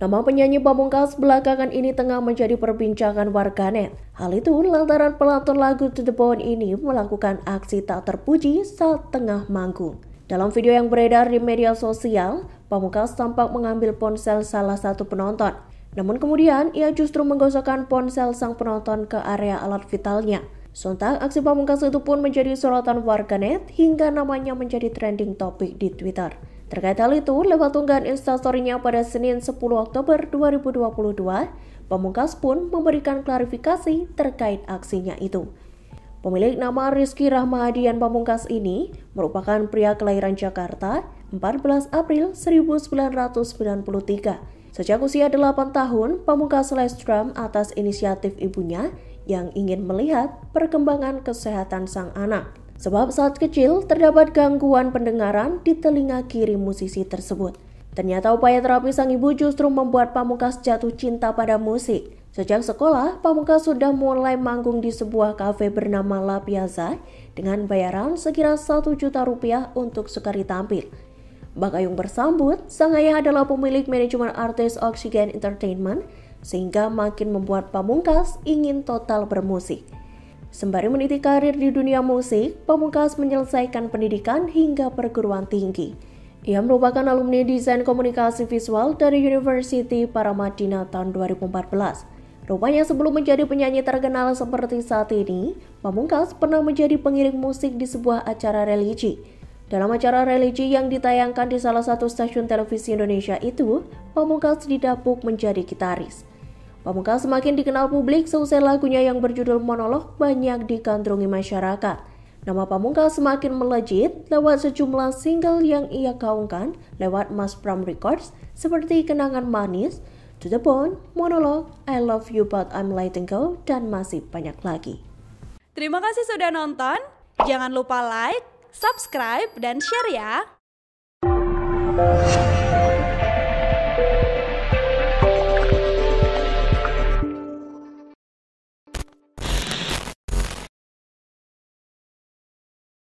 Nama penyanyi pamungkas belakangan ini tengah menjadi perbincangan warganet. Hal itu lantaran pelantun lagu To The Bone ini melakukan aksi tak terpuji saat tengah manggung. Dalam video yang beredar di media sosial, pamungkas tampak mengambil ponsel salah satu penonton. Namun kemudian, ia justru menggosokkan ponsel sang penonton ke area alat vitalnya. Sontak, aksi pamungkas itu pun menjadi sorotan warganet hingga namanya menjadi trending topic di Twitter. Terkait hal itu, lewat unggahan instastorynya pada Senin 10 Oktober 2022, Pamungkas pun memberikan klarifikasi terkait aksinya itu. Pemilik nama Rizky Rahmahadian Pamungkas ini merupakan pria kelahiran Jakarta 14 April 1993. Sejak usia 8 tahun, Pamungkas les atas inisiatif ibunya yang ingin melihat perkembangan kesehatan sang anak. Sebab saat kecil terdapat gangguan pendengaran di telinga kiri musisi tersebut. Ternyata upaya terapi sang ibu justru membuat Pamungkas jatuh cinta pada musik. Sejak sekolah, Pamungkas sudah mulai manggung di sebuah kafe bernama La Piazza dengan bayaran sekira 1 juta rupiah untuk sekali tampil. Mbak Ayung bersambut, sang ayah adalah pemilik manajemen artis Oxygen Entertainment, sehingga makin membuat Pamungkas ingin total bermusik. Sembari meniti karir di dunia musik, Pamungkas menyelesaikan pendidikan hingga perguruan tinggi. Ia merupakan alumni desain komunikasi visual dari University Paramadina tahun 2014. Rupanya sebelum menjadi penyanyi terkenal seperti saat ini, Pamungkas pernah menjadi pengiring musik di sebuah acara religi. Dalam acara religi yang ditayangkan di salah satu stasiun televisi Indonesia itu, Pamungkas didapuk menjadi gitaris. Pamungkas semakin dikenal publik seusai lagunya yang berjudul Monolog banyak dikandrungi masyarakat. Nama Pamungkas semakin melejit lewat sejumlah single yang ia gaungkan lewat Mas Pram Records seperti Kenangan Manis, To The Bone, Monolog, I Love You But I'm Letting Go, dan masih banyak lagi. Terima kasih sudah nonton, jangan lupa like, subscribe, dan share ya!